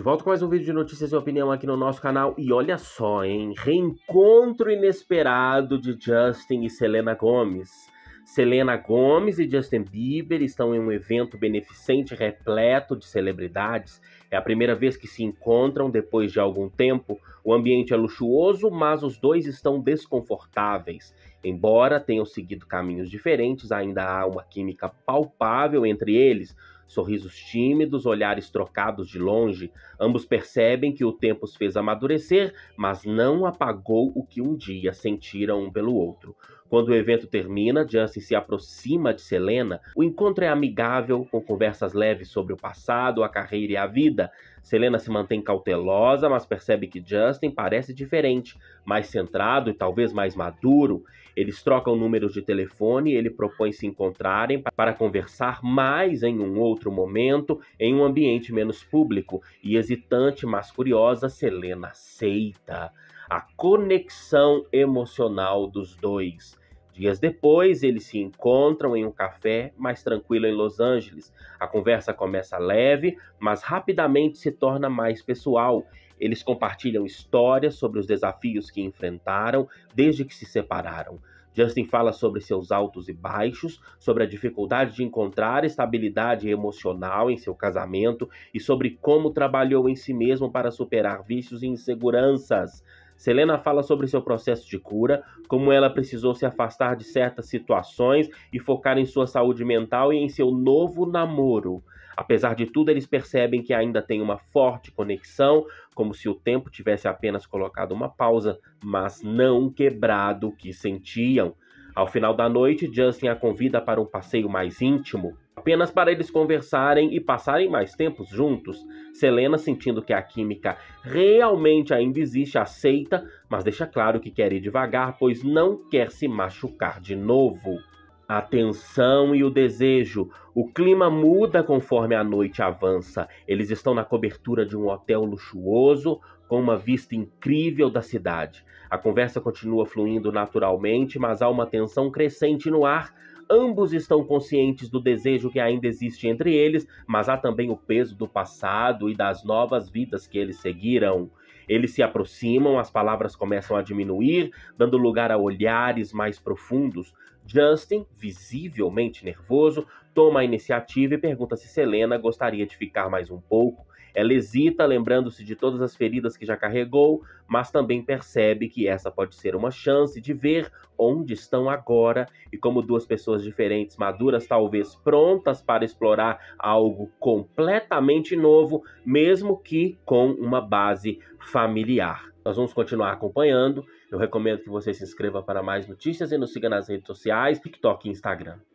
De volta com mais um vídeo de notícias e opinião aqui no nosso canal. E olha só, hein? Reencontro inesperado de Justin e Selena Gomes. Selena Gomes e Justin Bieber estão em um evento beneficente repleto de celebridades. É a primeira vez que se encontram depois de algum tempo. O ambiente é luxuoso, mas os dois estão desconfortáveis. Embora tenham seguido caminhos diferentes, ainda há uma química palpável entre eles. Sorrisos tímidos, olhares trocados de longe, ambos percebem que o tempo os fez amadurecer, mas não apagou o que um dia sentiram um pelo outro. Quando o evento termina, Justin se aproxima de Selena. O encontro é amigável, com conversas leves sobre o passado, a carreira e a vida. Selena se mantém cautelosa, mas percebe que Justin parece diferente, mais centrado e talvez mais maduro. Eles trocam números de telefone e ele propõe se encontrarem para conversar mais em um outro outro momento, em um ambiente menos público e hesitante, mas curiosa, Selena aceita a conexão emocional dos dois. Dias depois, eles se encontram em um café mais tranquilo em Los Angeles. A conversa começa leve, mas rapidamente se torna mais pessoal. Eles compartilham histórias sobre os desafios que enfrentaram desde que se separaram. Justin fala sobre seus altos e baixos, sobre a dificuldade de encontrar estabilidade emocional em seu casamento e sobre como trabalhou em si mesmo para superar vícios e inseguranças. Selena fala sobre seu processo de cura, como ela precisou se afastar de certas situações e focar em sua saúde mental e em seu novo namoro. Apesar de tudo, eles percebem que ainda tem uma forte conexão, como se o tempo tivesse apenas colocado uma pausa, mas não quebrado o que sentiam. Ao final da noite, Justin a convida para um passeio mais íntimo, apenas para eles conversarem e passarem mais tempos juntos. Selena, sentindo que a química realmente ainda existe, aceita, mas deixa claro que quer ir devagar, pois não quer se machucar de novo. A tensão e o desejo. O clima muda conforme a noite avança. Eles estão na cobertura de um hotel luxuoso com uma vista incrível da cidade. A conversa continua fluindo naturalmente, mas há uma tensão crescente no ar. Ambos estão conscientes do desejo que ainda existe entre eles, mas há também o peso do passado e das novas vidas que eles seguiram. Eles se aproximam, as palavras começam a diminuir, dando lugar a olhares mais profundos. Justin, visivelmente nervoso, toma a iniciativa e pergunta se Selena gostaria de ficar mais um pouco. Ela hesita, lembrando-se de todas as feridas que já carregou, mas também percebe que essa pode ser uma chance de ver onde estão agora e como duas pessoas diferentes, maduras, talvez prontas para explorar algo completamente novo, mesmo que com uma base familiar. Nós vamos continuar acompanhando. Eu recomendo que você se inscreva para mais notícias e nos siga nas redes sociais, TikTok e Instagram.